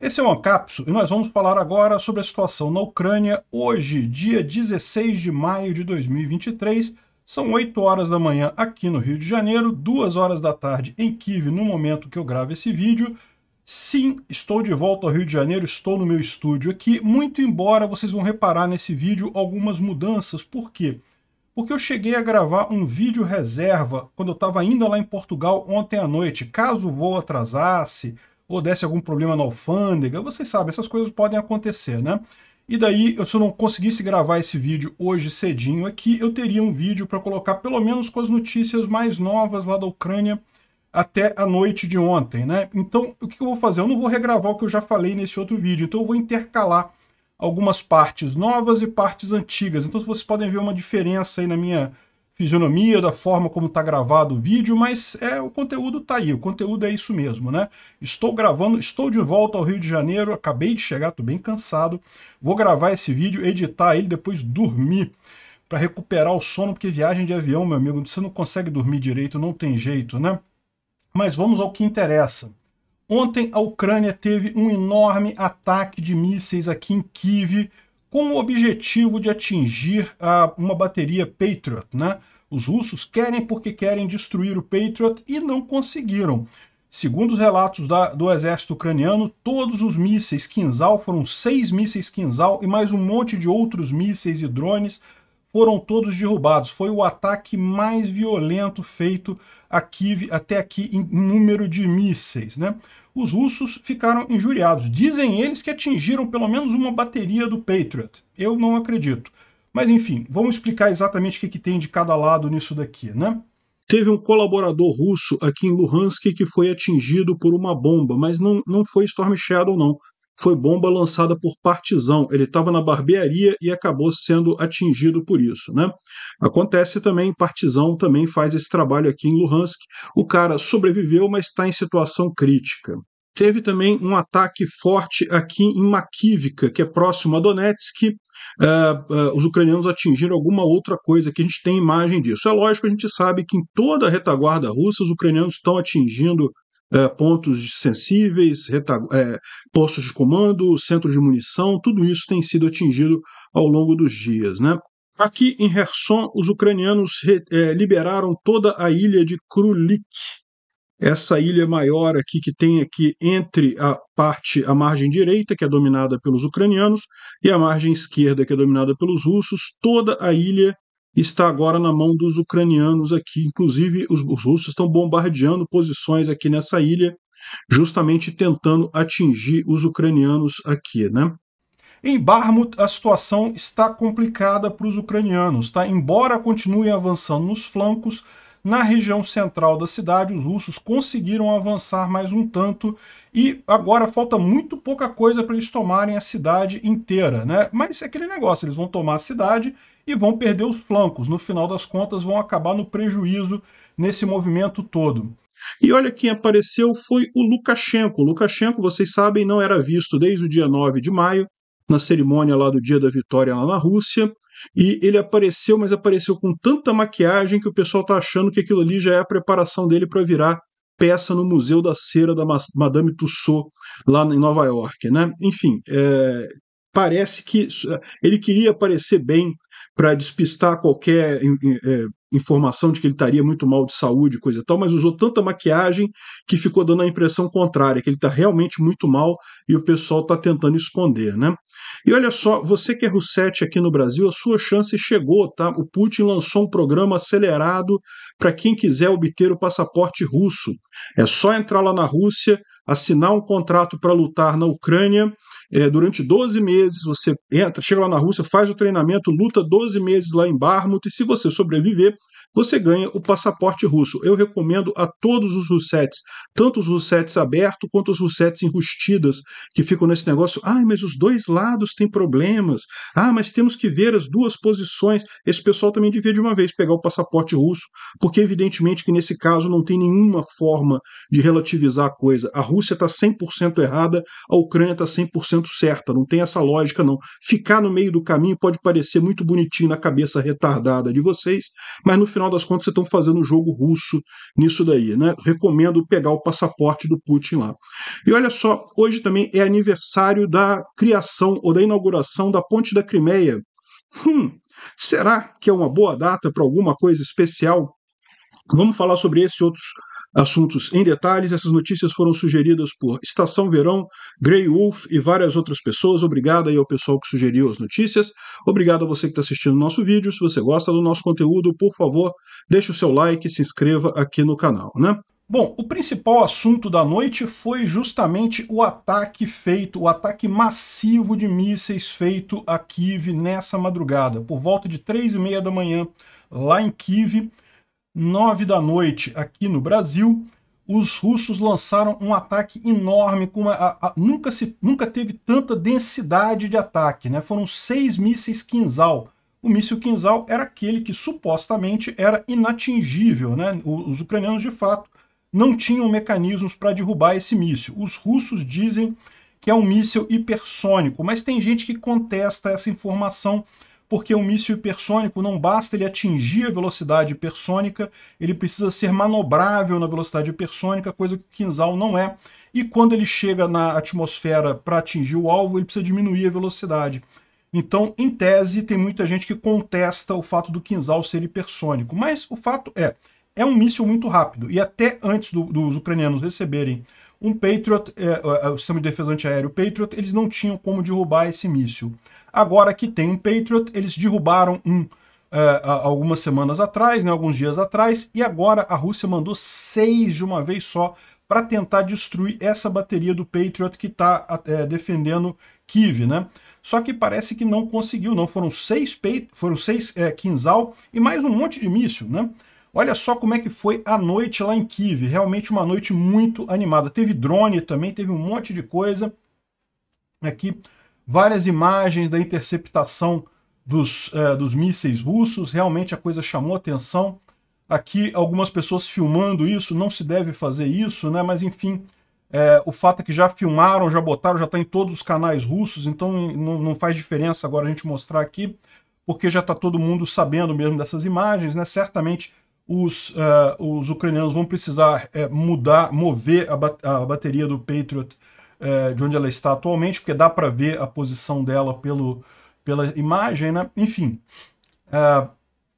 Esse é o Ancapso e nós vamos falar agora sobre a situação na Ucrânia hoje, dia 16 de maio de 2023. São 8 horas da manhã aqui no Rio de Janeiro, 2 horas da tarde em Kiev, no momento que eu gravo esse vídeo. Sim, estou de volta ao Rio de Janeiro, estou no meu estúdio aqui, muito embora vocês vão reparar nesse vídeo algumas mudanças. Por quê? Porque eu cheguei a gravar um vídeo reserva quando eu estava indo lá em Portugal ontem à noite. Caso o voo atrasasse, ou desse algum problema na alfândega, vocês sabem, essas coisas podem acontecer, né? E daí, se eu não conseguisse gravar esse vídeo hoje cedinho aqui, eu teria um vídeo para colocar pelo menos com as notícias mais novas lá da Ucrânia até a noite de ontem, né? Então, o que eu vou fazer? Eu não vou regravar o que eu já falei nesse outro vídeo, então eu vou intercalar algumas partes novas e partes antigas. Então vocês podem ver uma diferença aí na minha fisionomia, da forma como está gravado o vídeo, mas é o conteúdo está aí, o conteúdo é isso mesmo, né? Estou gravando, estou de volta ao Rio de Janeiro, acabei de chegar, estou bem cansado, vou gravar esse vídeo, editar ele, depois dormir para recuperar o sono, porque viagem de avião, meu amigo, você não consegue dormir direito, não tem jeito, né? Mas vamos ao que interessa. Ontem a Ucrânia teve um enorme ataque de mísseis aqui em Kiev, com o objetivo de atingir ah, uma bateria Patriot, né? Os russos querem porque querem destruir o Patriot e não conseguiram. Segundo os relatos da, do exército ucraniano, todos os mísseis Kinzhal, foram seis mísseis Kinzhal e mais um monte de outros mísseis e drones, foram todos derrubados. Foi o ataque mais violento feito até aqui em número de mísseis. Né? Os russos ficaram injuriados. Dizem eles que atingiram pelo menos uma bateria do Patriot. Eu não acredito. Mas enfim, vamos explicar exatamente o que, que tem de cada lado nisso daqui, né? Teve um colaborador russo aqui em Luhansk que foi atingido por uma bomba, mas não, não foi Storm Shadow, não. Foi bomba lançada por Partizão. Ele estava na barbearia e acabou sendo atingido por isso, né? Acontece também, Partizão também faz esse trabalho aqui em Luhansk. O cara sobreviveu, mas está em situação crítica. Teve também um ataque forte aqui em Makivka, que é próximo a Donetsk. Uh, uh, os ucranianos atingiram alguma outra coisa que a gente tem imagem disso. É lógico, a gente sabe que em toda a retaguarda russa os ucranianos estão atingindo eh, pontos sensíveis, postos de comando, centros de munição, tudo isso tem sido atingido ao longo dos dias. Né? Aqui em Kherson, os ucranianos liberaram toda a ilha de Krulik, essa ilha maior aqui que tem aqui entre a parte, a margem direita, que é dominada pelos ucranianos, e a margem esquerda, que é dominada pelos russos, toda a ilha está agora na mão dos ucranianos aqui. Inclusive, os, os russos estão bombardeando posições aqui nessa ilha, justamente tentando atingir os ucranianos aqui, né? Em Barmut, a situação está complicada para os ucranianos, tá? Embora continuem avançando nos flancos, na região central da cidade, os russos conseguiram avançar mais um tanto e agora falta muito pouca coisa para eles tomarem a cidade inteira, né? Mas é aquele negócio, eles vão tomar a cidade e vão perder os flancos. No final das contas, vão acabar no prejuízo nesse movimento todo. E olha quem apareceu foi o Lukashenko. O Lukashenko, vocês sabem, não era visto desde o dia 9 de maio, na cerimônia lá do Dia da Vitória lá na Rússia. E ele apareceu, mas apareceu com tanta maquiagem que o pessoal tá achando que aquilo ali já é a preparação dele para virar peça no Museu da Cera da Madame Tussauds, lá em Nova York, né? Enfim, é, parece que ele queria aparecer bem para despistar qualquer é, informação de que ele estaria muito mal de saúde, coisa e tal, mas usou tanta maquiagem que ficou dando a impressão contrária, que ele está realmente muito mal e o pessoal está tentando esconder, né? E olha só, você que é Roussetti aqui no Brasil, a sua chance chegou, tá? O Putin lançou um programa acelerado para quem quiser obter o passaporte russo. É só entrar lá na Rússia, assinar um contrato para lutar na Ucrânia é, durante 12 meses, você entra, chega lá na Rússia, faz o treinamento, luta 12 meses lá em Barmut, e se você sobreviver, você ganha o passaporte russo. Eu recomendo a todos os russets, tanto os russets abertos quanto os russets enrustidas, que ficam nesse negócio. Ah, mas os dois lados têm problemas. Ah, mas temos que ver as duas posições. Esse pessoal também devia de uma vez pegar o passaporte russo, porque evidentemente que nesse caso não tem nenhuma forma de relativizar a coisa. A Rússia está 100% errada, a Ucrânia está 100% certa. Não tem essa lógica, não. Ficar no meio do caminho pode parecer muito bonitinho na cabeça retardada de vocês, mas no final final das contas, vocês estão fazendo um jogo russo nisso daí. Né? Recomendo pegar o passaporte do Putin lá. E olha só, hoje também é aniversário da criação ou da inauguração da Ponte da Crimeia. Hum, será que é uma boa data para alguma coisa especial? Vamos falar sobre esse outros assuntos em detalhes. Essas notícias foram sugeridas por Estação Verão, Grey Wolf e várias outras pessoas. Obrigado aí ao pessoal que sugeriu as notícias. Obrigado a você que está assistindo o nosso vídeo. Se você gosta do nosso conteúdo, por favor, deixe o seu like e se inscreva aqui no canal, né? Bom, o principal assunto da noite foi justamente o ataque feito, o ataque massivo de mísseis feito a Kiev nessa madrugada, por volta de três e meia da manhã, lá em Kiev. 9 da noite aqui no Brasil, os russos lançaram um ataque enorme, com uma, a, a, nunca, se, nunca teve tanta densidade de ataque. Né? Foram seis mísseis Kinzhal. O míssil Kinzhal era aquele que supostamente era inatingível. Né? Os ucranianos, de fato, não tinham mecanismos para derrubar esse míssil. Os russos dizem que é um míssil hipersônico, mas tem gente que contesta essa informação porque um míssil hipersônico não basta ele atingir a velocidade hipersônica, ele precisa ser manobrável na velocidade hipersônica, coisa que o Kinzhal não é. E quando ele chega na atmosfera para atingir o alvo, ele precisa diminuir a velocidade. Então, em tese, tem muita gente que contesta o fato do Kinzhal ser hipersônico. Mas o fato é, é um míssil muito rápido. E até antes do, dos ucranianos receberem um Patriot, é, é o sistema de defesa antiaéreo Patriot, eles não tinham como derrubar esse míssil. Agora que tem um Patriot, eles derrubaram um é, algumas semanas atrás, né, alguns dias atrás, e agora a Rússia mandou seis de uma vez só para tentar destruir essa bateria do Patriot que está é, defendendo Kiev, né? Só que parece que não conseguiu, não. Foram seis, foram seis é, quinzal e mais um monte de míssil, né? Olha só como é que foi a noite lá em Kiev. Realmente uma noite muito animada. Teve drone também, teve um monte de coisa aqui várias imagens da interceptação dos, é, dos mísseis russos, realmente a coisa chamou atenção. Aqui, algumas pessoas filmando isso, não se deve fazer isso, né? mas enfim, é, o fato é que já filmaram, já botaram, já está em todos os canais russos, então não, não faz diferença agora a gente mostrar aqui, porque já está todo mundo sabendo mesmo dessas imagens, né? certamente os, uh, os ucranianos vão precisar mudar, mover a, ba a bateria do Patriot é, de onde ela está atualmente, porque dá para ver a posição dela pelo, pela imagem, né? Enfim, é,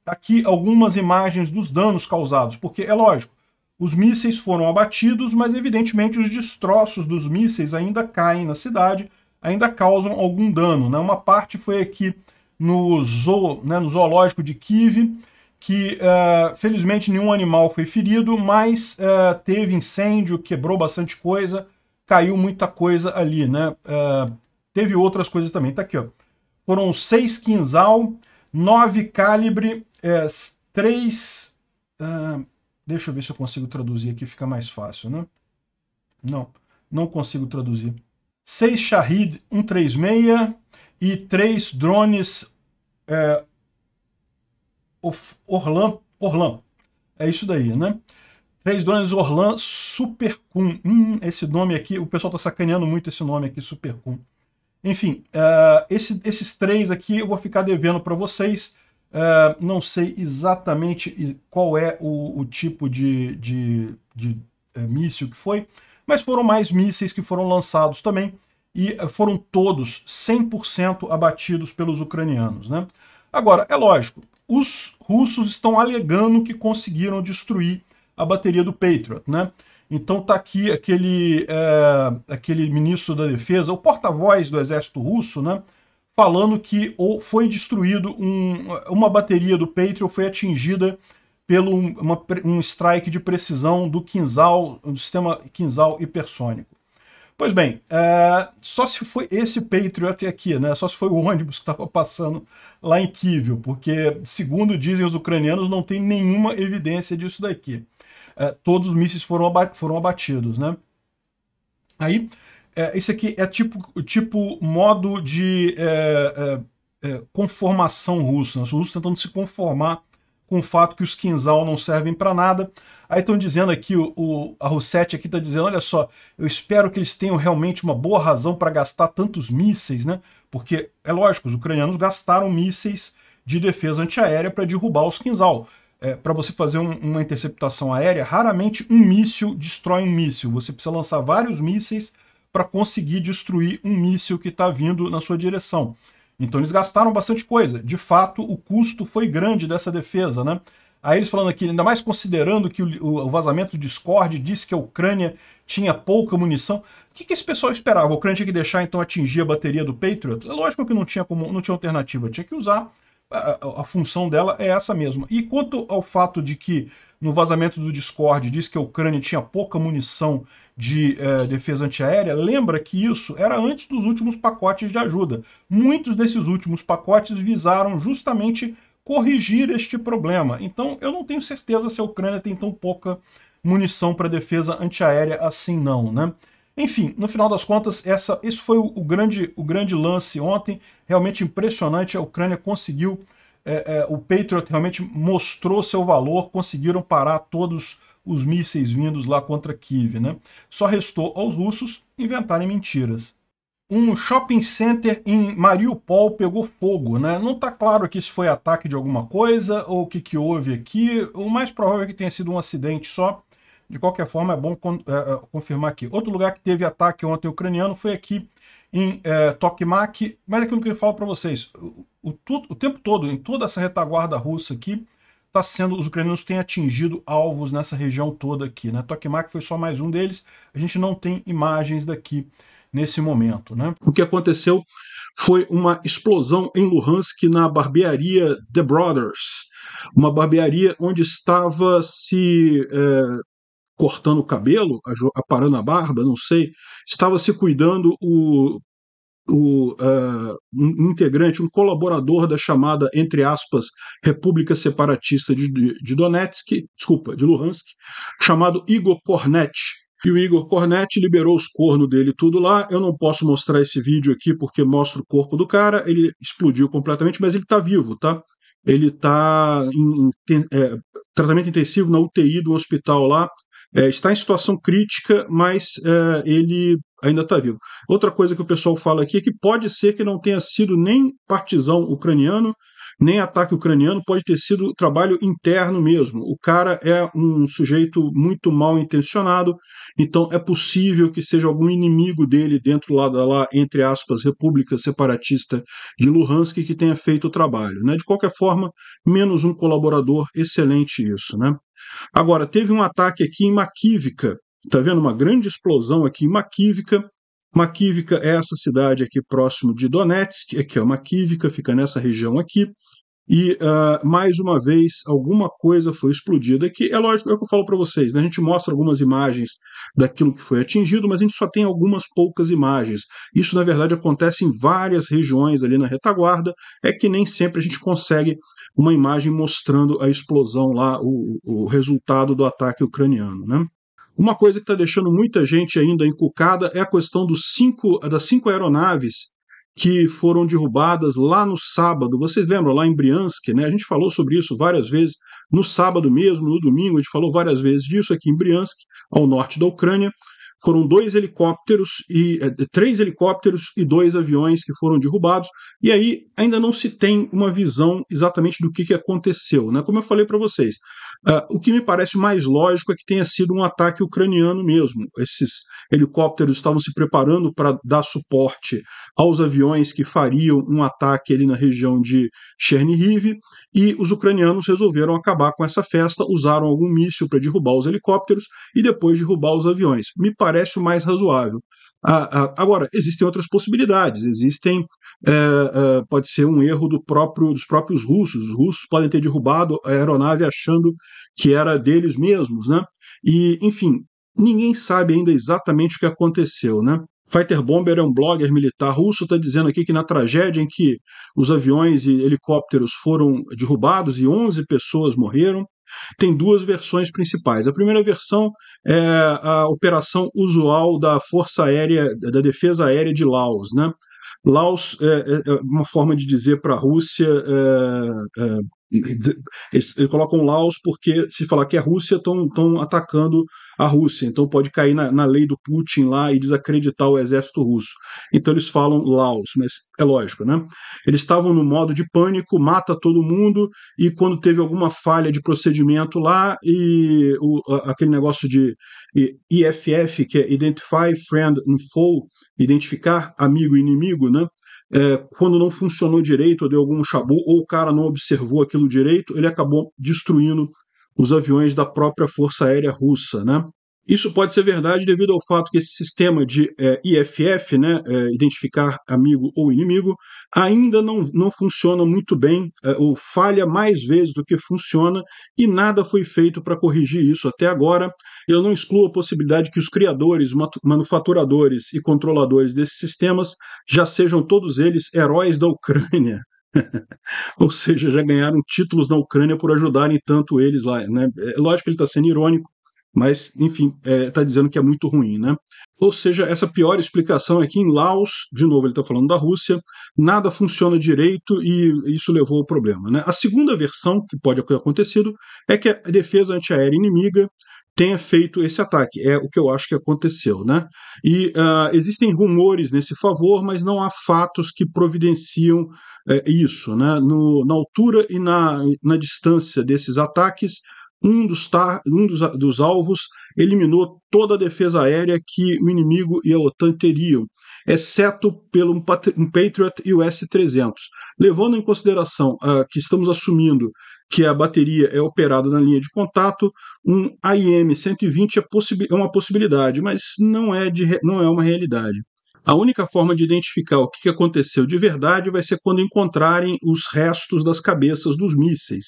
tá aqui algumas imagens dos danos causados, porque é lógico, os mísseis foram abatidos, mas evidentemente os destroços dos mísseis ainda caem na cidade, ainda causam algum dano. Né? Uma parte foi aqui no, zoo, né, no zoológico de Kiev, que uh, felizmente nenhum animal foi ferido, mas uh, teve incêndio, quebrou bastante coisa, caiu muita coisa ali, né? Uh, teve outras coisas também. Tá aqui, ó. Foram seis quinzal, nove calibre, é, três... Uh, deixa eu ver se eu consigo traduzir aqui, fica mais fácil, né? Não, não consigo traduzir. Seis Shahid 136 e três drones é, Orlan, Orlan. É isso daí, né? Três Donas Orlan Super Hum, esse nome aqui, o pessoal tá sacaneando muito esse nome aqui, Super Kun. Enfim, uh, esse, esses três aqui eu vou ficar devendo para vocês. Uh, não sei exatamente qual é o, o tipo de, de, de é, míssil que foi, mas foram mais mísseis que foram lançados também e foram todos 100% abatidos pelos ucranianos. Né? Agora, é lógico, os russos estão alegando que conseguiram destruir a bateria do Patriot, né? Então tá aqui aquele, é, aquele ministro da defesa, o porta-voz do exército russo, né? Falando que ou foi destruído um, uma bateria do Patriot, foi atingida pelo um, uma, um strike de precisão do Kinzhal, do sistema Kinzhal hipersônico. Pois bem, eh, só se foi esse Patriot aqui, né? Só se foi o ônibus que estava passando lá em Kiev, porque, segundo dizem os ucranianos, não tem nenhuma evidência disso daqui. Eh, todos os mísseis foram, foram abatidos, né? Aí, isso eh, esse aqui é tipo, tipo modo de conformação russa, né? os russos tentando se conformar com o fato que os quinzal não servem para nada. Aí estão dizendo aqui, o, o, a Rossetti aqui está dizendo, olha só, eu espero que eles tenham realmente uma boa razão para gastar tantos mísseis, né? Porque, é lógico, os ucranianos gastaram mísseis de defesa antiaérea para derrubar os quinzal. É, para você fazer um, uma interceptação aérea, raramente um míssil destrói um míssil. Você precisa lançar vários mísseis para conseguir destruir um míssil que está vindo na sua direção. Então eles gastaram bastante coisa. De fato, o custo foi grande dessa defesa, né? Aí eles falando aqui, ainda mais considerando que o, o vazamento do Discord disse que a Ucrânia tinha pouca munição. O que, que esse pessoal esperava? A Ucrânia tinha que deixar, então, atingir a bateria do Patriot? É lógico que não tinha, como, não tinha alternativa, tinha que usar. A, a, a função dela é essa mesma. E quanto ao fato de que no vazamento do Discord diz que a Ucrânia tinha pouca munição de é, defesa antiaérea, lembra que isso era antes dos últimos pacotes de ajuda. Muitos desses últimos pacotes visaram justamente corrigir este problema. Então, eu não tenho certeza se a Ucrânia tem tão pouca munição para defesa antiaérea assim não, né? Enfim, no final das contas, essa, esse foi o, o grande, o grande lance ontem. Realmente impressionante, a Ucrânia conseguiu, é, é, o Patriot realmente mostrou seu valor, conseguiram parar todos os mísseis vindos lá contra Kiev. Né? Só restou aos russos inventarem mentiras. Um shopping center em Mariupol pegou fogo, né? Não está claro aqui se foi ataque de alguma coisa ou o que, que houve aqui. O mais provável é que tenha sido um acidente só. De qualquer forma, é bom é, é, confirmar aqui. Outro lugar que teve ataque ontem ucraniano foi aqui em é, Tokmak, mas é aquilo que eu falo para vocês, o, o, o, tempo todo, em toda essa retaguarda russa aqui, tá sendo, os ucranianos têm atingido alvos nessa região toda aqui. Né? Tokmak foi só mais um deles, a gente não tem imagens daqui nesse momento. Né? O que aconteceu foi uma explosão em Luhansk na barbearia The Brothers, uma barbearia onde estava se é, cortando o cabelo, aparando a barba, não sei, estava se cuidando o o, uh, um integrante, um colaborador da chamada, entre aspas, República Separatista de, de Donetsk, desculpa, de Luhansk, chamado Igor Kornet. E o Igor Kornet liberou os cornos dele tudo lá. Eu não posso mostrar esse vídeo aqui porque mostra o corpo do cara. Ele explodiu completamente, mas ele está vivo, tá? Ele está em, em é, tratamento intensivo na UTI do hospital lá. É, está em situação crítica, mas é, ele ainda está vivo. Outra coisa que o pessoal fala aqui é que pode ser que não tenha sido nem partizão ucraniano, nem ataque ucraniano, pode ter sido trabalho interno mesmo. O cara é um sujeito muito mal intencionado, então é possível que seja algum inimigo dele dentro lá da lá, entre aspas, República Separatista de Luhansk que tenha feito o trabalho. Né? De qualquer forma, menos um colaborador, excelente isso. Né? Agora, teve um ataque aqui em Makivka, Está vendo uma grande explosão aqui em Makivka. Makivka é essa cidade aqui próximo de Donetsk, aqui é Makivka, fica nessa região aqui. E uh, mais uma vez alguma coisa foi explodida aqui. É lógico, é o que eu falo para vocês, né? a gente mostra algumas imagens daquilo que foi atingido, mas a gente só tem algumas poucas imagens. Isso na verdade acontece em várias regiões ali na retaguarda, é que nem sempre a gente consegue uma imagem mostrando a explosão lá, o, o resultado do ataque ucraniano. Né? Uma coisa que está deixando muita gente ainda encucada é a questão dos cinco, das cinco aeronaves que foram derrubadas lá no sábado. Vocês lembram, lá em Briansk, né? A gente falou sobre isso várias vezes, no sábado mesmo, no domingo, a gente falou várias vezes disso aqui em Briansk, ao norte da Ucrânia. Foram dois helicópteros e é, três helicópteros e dois aviões que foram derrubados. E aí ainda não se tem uma visão exatamente do que, que aconteceu, né? Como eu falei para vocês, Uh, o que me parece mais lógico é que tenha sido um ataque ucraniano mesmo. Esses helicópteros estavam se preparando para dar suporte aos aviões que fariam um ataque ali na região de Chernihiv, e os ucranianos resolveram acabar com essa festa, usaram algum míssil para derrubar os helicópteros e depois derrubar os aviões. Me parece o mais razoável. Uh, uh, agora, existem outras possibilidades, existem é, é, pode ser um erro do próprio, dos próprios russos. Os russos podem ter derrubado a aeronave achando que era deles mesmos, né? E, enfim, ninguém sabe ainda exatamente o que aconteceu, né? Fighter Bomber é um blogger militar russo, está dizendo aqui que na tragédia em que os aviões e helicópteros foram derrubados e 11 pessoas morreram, tem duas versões principais. A primeira versão é a operação usual da Força Aérea, da Defesa Aérea de Laos, né? Laos é, é, é uma forma de dizer para a Rússia é, é eles, colocam Laos porque se falar que é Rússia, estão atacando a Rússia. Então pode cair na, na lei do Putin lá e desacreditar o exército russo. Então eles falam Laos, mas é lógico, né? Eles estavam no modo de pânico, mata todo mundo, e quando teve alguma falha de procedimento lá, e o, aquele negócio de IFF, que é Identify Friend and Foe, identificar amigo e inimigo, né? é, quando não funcionou direito, ou deu algum chabu, ou o cara não observou aquilo direito, ele acabou destruindo os aviões da própria Força Aérea Russa, né? Isso pode ser verdade devido ao fato que esse sistema de é, IFF, né, é, identificar amigo ou inimigo, ainda não, não funciona muito bem, é, ou falha mais vezes do que funciona, e nada foi feito para corrigir isso até agora. Eu não excluo a possibilidade que os criadores, manufaturadores e controladores desses sistemas já sejam todos eles heróis da Ucrânia. Ou seja, já ganharam títulos na Ucrânia por ajudarem tanto eles lá. Né? É lógico que ele está sendo irônico, mas, enfim, está é, tá dizendo que é muito ruim, né? Ou seja, essa pior explicação é que em Laos, de novo ele está falando da Rússia, nada funciona direito e isso levou ao problema. Né? A segunda versão que pode ter acontecido é que a defesa antiaérea inimiga tenha feito esse ataque. É o que eu acho que aconteceu, né? E uh, existem rumores nesse favor, mas não há fatos que providenciam uh, isso, né? No, na altura e na, na distância desses ataques, um dos, tar, um dos, dos alvos eliminou toda a defesa aérea que o inimigo e a OTAN teriam, exceto pelo um Patriot e o S-300. Levando em consideração uh, que estamos assumindo que a bateria é operada na linha de contato, um AIM-120 é, é, uma possibilidade, mas não é, de, não é uma realidade. A única forma de identificar o que aconteceu de verdade vai ser quando encontrarem os restos das cabeças dos mísseis.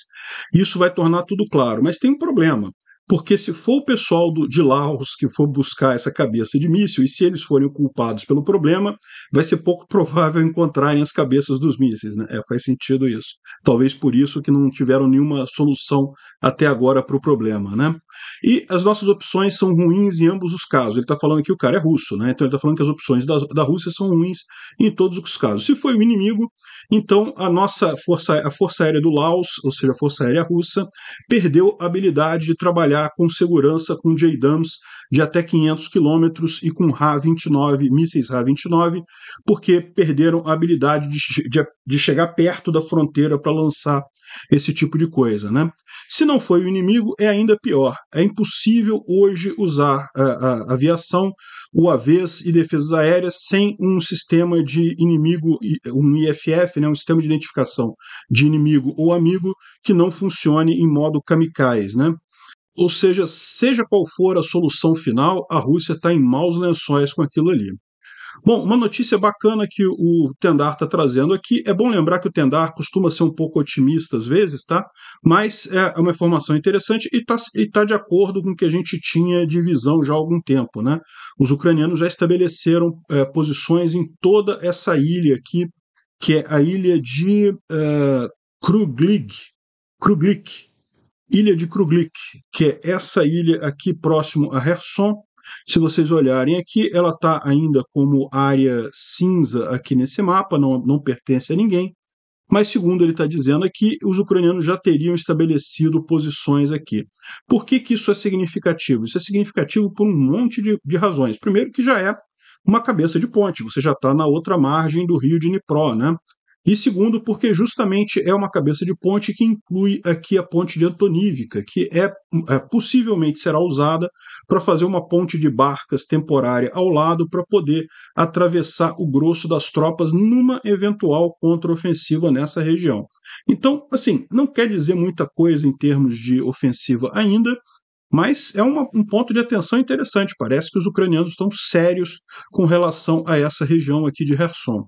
Isso vai tornar tudo claro, mas tem um problema porque se for o pessoal do, de Laos que for buscar essa cabeça de míssil, e se eles forem culpados pelo problema, vai ser pouco provável encontrarem as cabeças dos mísseis. Né? É, faz sentido isso. Talvez por isso que não tiveram nenhuma solução até agora para o problema. Né? E as nossas opções são ruins em ambos os casos. Ele está falando que o cara é russo, né? então ele está falando que as opções da, da Rússia são ruins em todos os casos. Se foi o inimigo, então a nossa força, a força aérea do Laos, ou seja, a força aérea russa, perdeu a habilidade de trabalhar trabalhar com segurança com JDAMs de até 500 quilômetros e com RA-29, mísseis RA-29, porque perderam a habilidade de, de, de chegar perto da fronteira para lançar esse tipo de coisa. Né? Se não foi o inimigo, é ainda pior. É impossível hoje usar a, a aviação, o AVs e defesas aéreas sem um sistema de inimigo, um IFF, né, um sistema de identificação de inimigo ou amigo que não funcione em modo kamikaze. Né? Ou seja, seja qual for a solução final, a Rússia está em maus lençóis com aquilo ali. Bom, uma notícia bacana que o Tendar está trazendo aqui. É bom lembrar que o Tendar costuma ser um pouco otimista às vezes, tá? Mas é, é uma informação interessante e está tá de acordo com o que a gente tinha de visão já há algum tempo, né? Os ucranianos já estabeleceram é, posições em toda essa ilha aqui, que é a ilha de é, Kruglik, Ilha de Kruglik, que é essa ilha aqui próximo a Herson. Se vocês olharem aqui, ela está ainda como área cinza aqui nesse mapa, não, não pertence a ninguém. Mas, segundo ele está dizendo aqui, os ucranianos já teriam estabelecido posições aqui. Por que, que isso é significativo? Isso é significativo por um monte de, de razões. Primeiro, que já é uma cabeça de ponte, você já está na outra margem do rio de Dnipro, né? E segundo, porque justamente é uma cabeça de ponte que inclui aqui a ponte de Antonívica, que é, é possivelmente será usada para fazer uma ponte de barcas temporária ao lado para poder atravessar o grosso das tropas numa eventual contraofensiva nessa região. Então, assim, não quer dizer muita coisa em termos de ofensiva ainda, mas é uma, um ponto de atenção interessante. Parece que os ucranianos estão sérios com relação a essa região aqui de Kherson.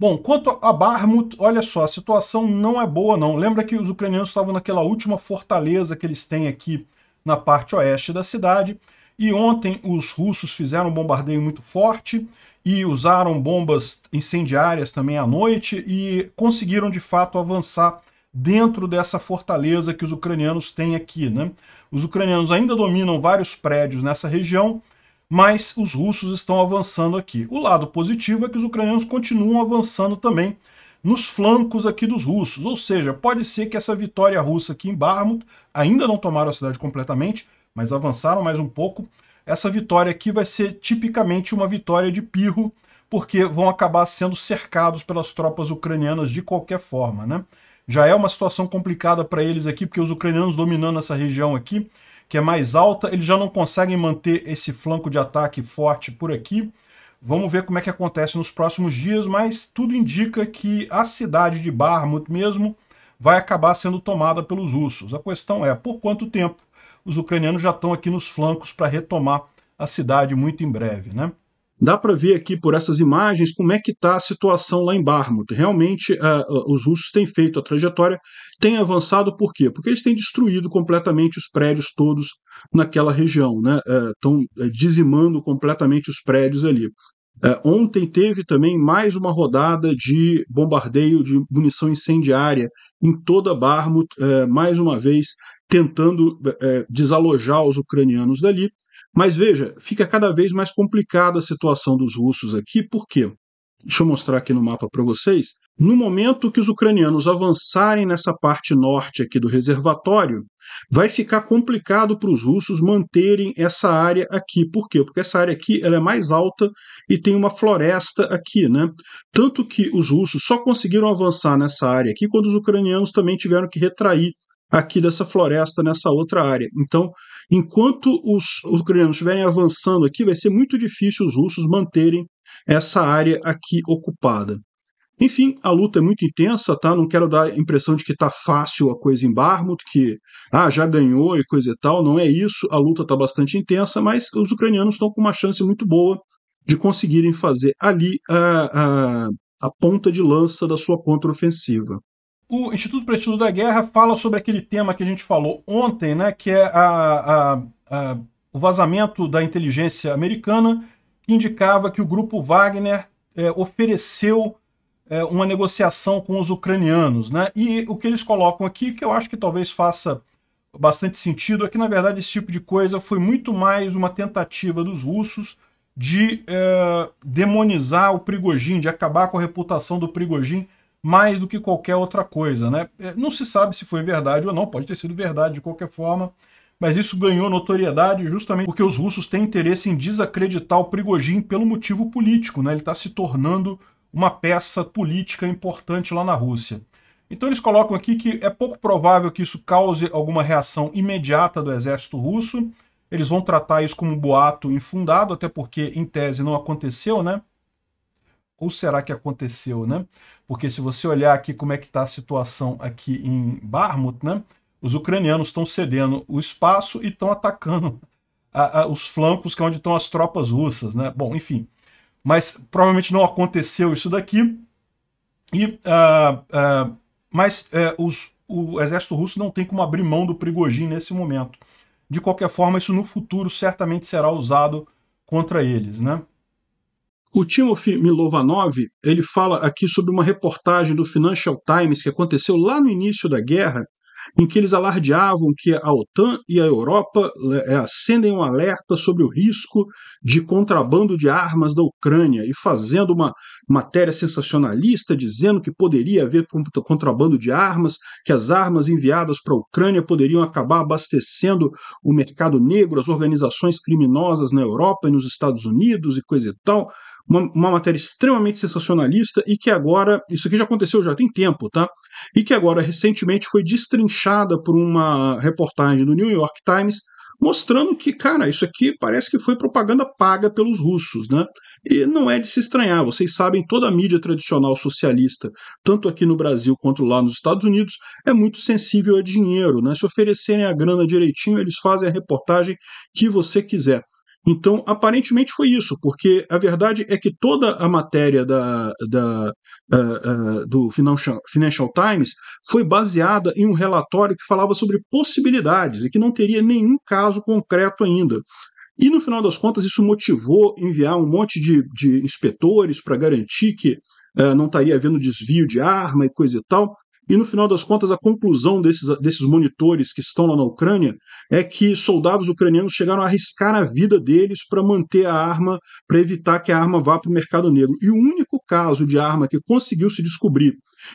Bom, quanto a Barmut, olha só, a situação não é boa não. Lembra que os ucranianos estavam naquela última fortaleza que eles têm aqui na parte oeste da cidade, e ontem os russos fizeram um bombardeio muito forte e usaram bombas incendiárias também à noite e conseguiram de fato avançar dentro dessa fortaleza que os ucranianos têm aqui, né? Os ucranianos ainda dominam vários prédios nessa região, mas os russos estão avançando aqui. O lado positivo é que os ucranianos continuam avançando também nos flancos aqui dos russos, ou seja, pode ser que essa vitória russa aqui em Barmut, ainda não tomaram a cidade completamente, mas avançaram mais um pouco, essa vitória aqui vai ser tipicamente uma vitória de pirro, porque vão acabar sendo cercados pelas tropas ucranianas de qualquer forma, né? Já é uma situação complicada para eles aqui, porque os ucranianos dominando essa região aqui, que é mais alta, eles já não conseguem manter esse flanco de ataque forte por aqui. Vamos ver como é que acontece nos próximos dias, mas tudo indica que a cidade de Barmut mesmo vai acabar sendo tomada pelos russos. A questão é, por quanto tempo? Os ucranianos já estão aqui nos flancos para retomar a cidade muito em breve, né? Dá para ver aqui por essas imagens como é que está a situação lá em Barmut. Realmente, uh, os russos têm feito a trajetória, têm avançado por quê? Porque eles têm destruído completamente os prédios todos naquela região, né? Estão eh, uh, dizimando completamente os prédios ali. Uh, ontem teve também mais uma rodada de bombardeio de munição incendiária em toda Barmut, mais uma vez tentando desalojar os ucranianos dali. Mas veja, fica cada vez mais complicada a situação dos russos aqui, por quê? Deixa eu mostrar aqui no mapa para vocês. No momento que os ucranianos avançarem nessa parte norte aqui do reservatório, vai ficar complicado para os russos manterem essa área aqui. Por quê? Porque essa área aqui ela é mais alta e tem uma floresta aqui, né? Tanto que os russos só conseguiram avançar nessa área aqui quando os ucranianos também tiveram que retrair aqui dessa floresta nessa outra área. Então, Enquanto os ucranianos estiverem avançando aqui, vai ser muito difícil os russos manterem essa área aqui ocupada. Enfim, a luta é muito intensa, tá? Não quero dar a impressão de que está fácil a coisa em Barmut, que ah, já ganhou e coisa e tal. Não é isso, a luta está bastante intensa, mas os ucranianos estão com uma chance muito boa de conseguirem fazer ali a, a, a ponta de lança da sua contraofensiva o Instituto para Estudo da Guerra fala sobre aquele tema que a gente falou ontem, né, que é a, a, a, o vazamento da inteligência americana que indicava que o grupo Wagner é, ofereceu é, uma negociação com os ucranianos. Né? E o que eles colocam aqui, que eu acho que talvez faça bastante sentido, é que, na verdade, esse tipo de coisa foi muito mais uma tentativa dos russos de é, demonizar o Prigogine, de acabar com a reputação do Prigogine mais do que qualquer outra coisa. Né? É, não se sabe se foi verdade ou não, pode ter sido verdade de qualquer forma, mas isso ganhou notoriedade justamente porque os russos têm interesse em desacreditar o Prigojin pelo motivo político. Né? Ele está se tornando uma peça política importante lá na Rússia. Então eles colocam aqui que é pouco provável que isso cause alguma reação imediata do exército russo. Eles vão tratar isso como um boato infundado, até porque, em tese, não aconteceu, né? ou será que aconteceu, né? Porque se você olhar aqui como é que está a situação aqui em Barmut, né? Os ucranianos estão cedendo o espaço e estão atacando a, a, os flancos que é onde estão as tropas russas, né? Bom, enfim. Mas provavelmente não aconteceu isso daqui. E, uh, uh, mas uh, os, o exército russo não tem como abrir mão do Prigogine nesse momento. De qualquer forma, isso no futuro certamente será usado contra eles, né? O Timothy Milovanov ele fala aqui sobre uma reportagem do Financial Times que aconteceu lá no início da guerra, em que eles alardeavam que a OTAN e a Europa eh, acendem um alerta sobre o risco de contrabando de armas da Ucrânia e fazendo uma matéria sensacionalista dizendo que poderia haver contrabando de armas, que as armas enviadas para a Ucrânia poderiam acabar abastecendo o mercado negro, as organizações criminosas na Europa e nos Estados Unidos e coisa e tal uma, uma, matéria extremamente sensacionalista e que agora, isso aqui já aconteceu já tem tempo, tá? E que agora recentemente foi destrinchada por uma reportagem do New York Times mostrando que, cara, isso aqui parece que foi propaganda paga pelos russos, né? E não é de se estranhar, vocês sabem, toda a mídia tradicional socialista, tanto aqui no Brasil quanto lá nos Estados Unidos, é muito sensível a dinheiro, né? Se oferecerem a grana direitinho, eles fazem a reportagem que você quiser. Então, aparentemente foi isso, porque a verdade é que toda a matéria da, da, uh, uh, do Financial, Financial Times foi baseada em um relatório que falava sobre possibilidades e que não teria nenhum caso concreto ainda. E no final das contas, isso motivou enviar um monte de, de inspetores para garantir que uh, não estaria havendo desvio de arma e coisa e tal. E no final das contas, a conclusão desses, desses monitores que estão lá na Ucrânia é que soldados ucranianos chegaram a arriscar a vida deles para manter a arma, para evitar que a arma vá para o mercado negro. E o único caso de arma que conseguiu se descobrir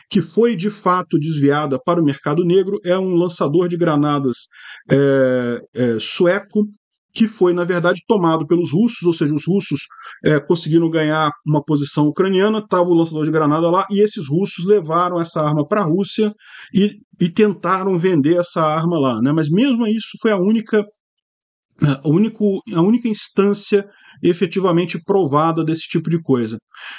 que foi de fato desviada para o mercado negro é um lançador de granadas é, é, sueco que foi, na verdade, tomado pelos russos, ou seja, os russos é, conseguiram ganhar uma posição ucraniana, estava o lançador de granada lá, e esses russos levaram essa arma para a Rússia e, e tentaram vender essa arma lá. Né? Mas mesmo isso foi a única a, único, a única instância efetivamente provada desse tipo de coisa.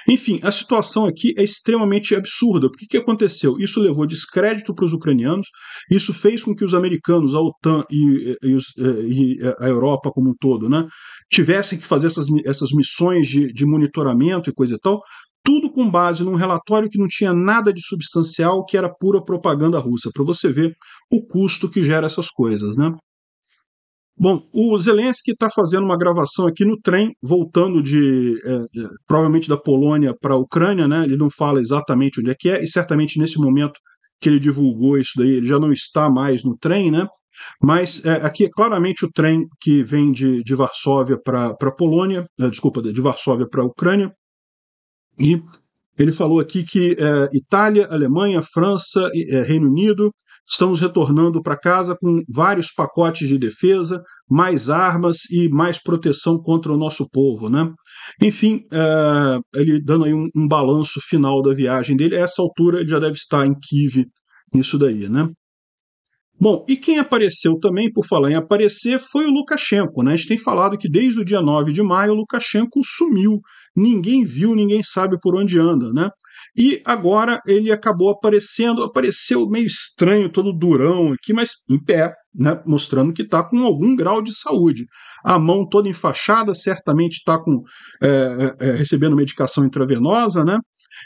Enfim, a situação aqui é extremamente absurda. O que, que aconteceu? Isso levou descrédito para os ucranianos, isso fez com que os americanos, a OTAN e, e, os, eh, e eh, a Europa como um todo, né, tivessem que fazer essas, essas missões de, de monitoramento e coisa e tal, tudo com base num relatório que não tinha nada de substancial, que era pura propaganda russa, para você ver o custo que gera essas coisas, né? Bom, o Zelensky está fazendo uma gravação aqui no trem, voltando de é, é provavelmente da Polônia para a Ucrânia, né? Ele não fala exatamente onde é que é, e certamente nesse momento que ele divulgou isso daí, ele já não está mais no trem, né? Mas é, aqui é claramente o trem que vem de, de Varsóvia para a Polônia, é, desculpa, de Varsóvia para a Ucrânia. E ele falou aqui que é, Itália, Alemanha, França, é, Reino Unido, Estamos retornando para casa com vários pacotes de defesa, mais armas e mais proteção contra o nosso povo, né? Enfim, é, ele dando aí um, um, balanço final da viagem dele. A essa altura ele já deve estar em Kiev, nisso daí, né? Bom, e quem apareceu também, por falar em aparecer, foi o Lukashenko. Né? A gente tem falado que desde o dia 9 de maio o Lukashenko sumiu. Ninguém viu, ninguém sabe por onde anda. Né? E agora ele acabou aparecendo, apareceu meio estranho, todo durão aqui, mas em pé, né, mostrando que está com algum grau de saúde. A mão toda enfaixada, certamente está com é, é, é, recebendo medicação intravenosa, né?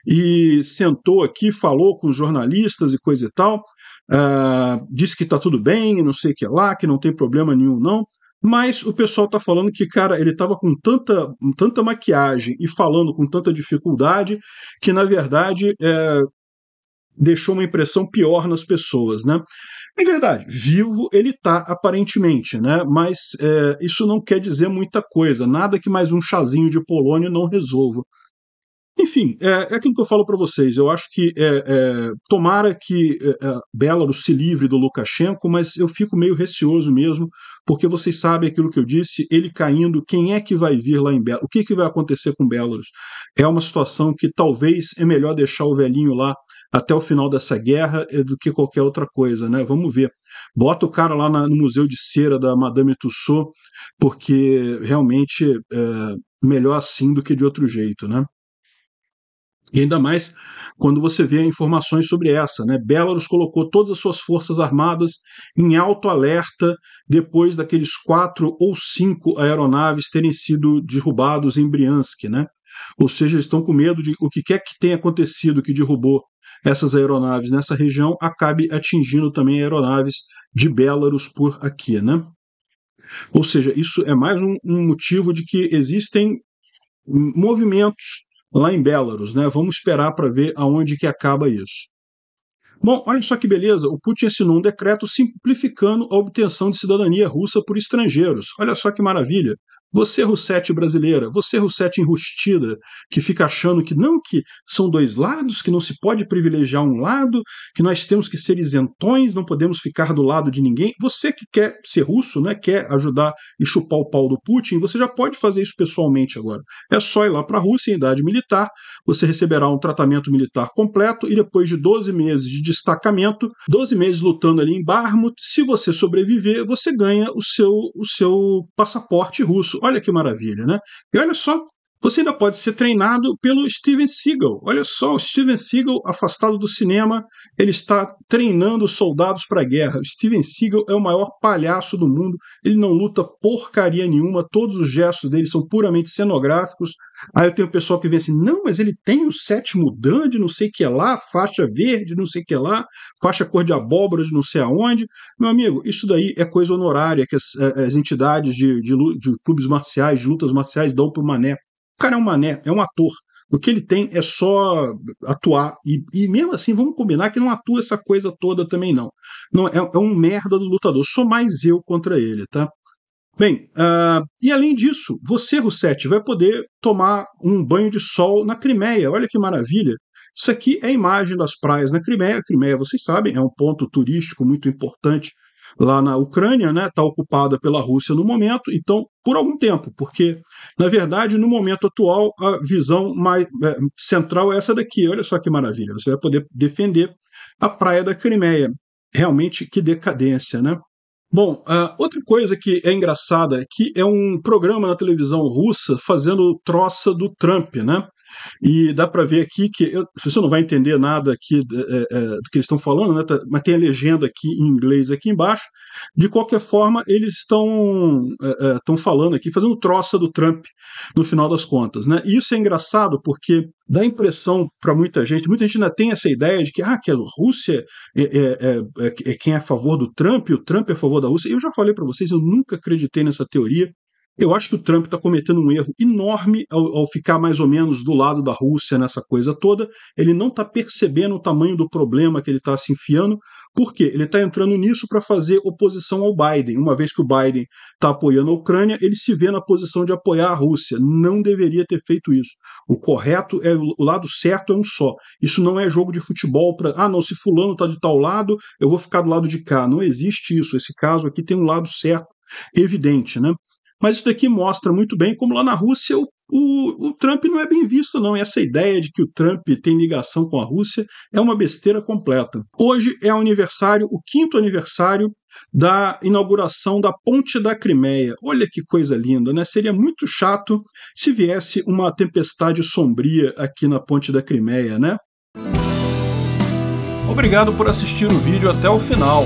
E sentou aqui, falou com jornalistas e coisa e tal. Uh, disse que está tudo bem, não sei o que lá, que não tem problema nenhum, não. Mas o pessoal tá falando que, cara, ele tava com tanta, tanta maquiagem e falando com tanta dificuldade que, na verdade, é, deixou uma impressão pior nas pessoas, né? É verdade, vivo ele tá aparentemente, né? Mas é, isso não quer dizer muita coisa, nada que mais um chazinho de polônio não resolva. Enfim, é, é aquilo que eu falo para vocês. Eu acho que é, é, tomara que é, é, Belarus se livre do Lukashenko, mas eu fico meio receoso mesmo, porque vocês sabem aquilo que eu disse, ele caindo, quem é que vai vir lá em Belarus? O que, que vai acontecer com Belarus? É uma situação que talvez é melhor deixar o velhinho lá até o final dessa guerra é, do que qualquer outra coisa, né? Vamos ver. Bota o cara lá na, no Museu de Cera da Madame Tussauds, porque realmente é melhor assim do que de outro jeito, né? E ainda mais quando você vê informações sobre essa. Né? Belarus colocou todas as suas forças armadas em alto alerta depois daqueles quatro ou cinco aeronaves terem sido derrubados em Briansk. Né? Ou seja, eles estão com medo de o que quer que tenha acontecido que derrubou essas aeronaves nessa região acabe atingindo também aeronaves de Belarus por aqui. Né? Ou seja, isso é mais um, um motivo de que existem movimentos lá em Belarus, né? Vamos esperar para ver aonde que acaba isso. Bom, olha só que beleza, o Putin assinou um decreto simplificando a obtenção de cidadania russa por estrangeiros. Olha só que maravilha. Você, Roussetti brasileira, você, Roussetti enrustida, que fica achando que não, que são dois lados, que não se pode privilegiar um lado, que nós temos que ser isentões, não podemos ficar do lado de ninguém. Você que quer ser russo, né, quer ajudar e chupar o pau do Putin, você já pode fazer isso pessoalmente agora. É só ir lá para a Rússia em idade militar, você receberá um tratamento militar completo e depois de 12 meses de destacamento, 12 meses lutando ali em Barmut, se você sobreviver, você ganha o seu, o seu passaporte russo Olha que maravilha, né? E olha só você ainda pode ser treinado pelo Steven Seagal. Olha só, o Steven Seagal, afastado do cinema, ele está treinando soldados para a guerra. O Steven Seagal é o maior palhaço do mundo. Ele não luta porcaria nenhuma, todos os gestos dele são puramente cenográficos. Aí eu tenho pessoal que vem assim: não, mas ele tem o sétimo dan de não sei que lá, faixa verde, não sei que lá, faixa cor de abóbora de não sei aonde. Meu amigo, isso daí é coisa honorária que as, eh, as entidades de, de, de clubes marciais, de lutas marciais dão para o mané cara é um mané, é um ator. O que ele tem é só atuar. E, e, mesmo assim, vamos combinar que não atua essa coisa toda também, não. não é, é um merda do lutador. Sou mais eu contra ele, tá? Bem, uh, e além disso, você, Russetti, vai poder tomar um banho de sol na Crimeia. Olha que maravilha. Isso aqui é a imagem das praias na Crimeia. A Crimeia, vocês sabem, é um ponto turístico muito importante lá na Ucrânia, né, está ocupada pela Rússia no momento, então por algum tempo, porque na verdade no momento atual a visão mais é, central é essa daqui. Olha só que maravilha, você vai poder defender a praia da Crimeia. Realmente que decadência, né? Bom, uh, outra coisa que é engraçada é que é um programa na televisão russa fazendo troça do Trump, né? E dá para ver aqui que eu, você não vai entender nada aqui é, é, é do que eles estão falando, né? Tá, mas tem a legenda aqui em inglês aqui embaixo. De qualquer forma, eles estão estão é, é falando aqui, fazendo troça do Trump no final das contas, né? E isso é engraçado porque dá impressão para muita gente, muita gente ainda tem essa ideia de que, ah, que a Rússia é, é, é, é, é quem é a favor do Trump e o Trump é a favor da Rússia. Eu já falei para vocês, eu nunca acreditei nessa teoria. Eu acho que o Trump está cometendo um erro enorme ao, ao, ficar mais ou menos do lado da Rússia nessa coisa toda. Ele não está percebendo o tamanho do problema que ele está se enfiando, porque ele está entrando nisso para fazer oposição ao Biden. Uma vez que o Biden está apoiando a Ucrânia, ele se vê na posição de apoiar a Rússia. Não deveria ter feito isso. O correto é o lado certo é um só. Isso não é jogo de futebol para ah não se fulano está de tal lado, eu vou ficar do lado de cá. Não existe isso. Esse caso aqui tem um lado certo evidente, né? Mas isso daqui mostra muito bem como lá na Rússia o, o, o Trump não é bem visto, não. E essa ideia de que o Trump tem ligação com a Rússia é uma besteira completa. Hoje é o aniversário, o quinto aniversário da inauguração da Ponte da Crimeia. Olha que coisa linda, né? Seria muito chato se viesse uma tempestade sombria aqui na Ponte da Crimeia, né? Obrigado por assistir o vídeo até o final.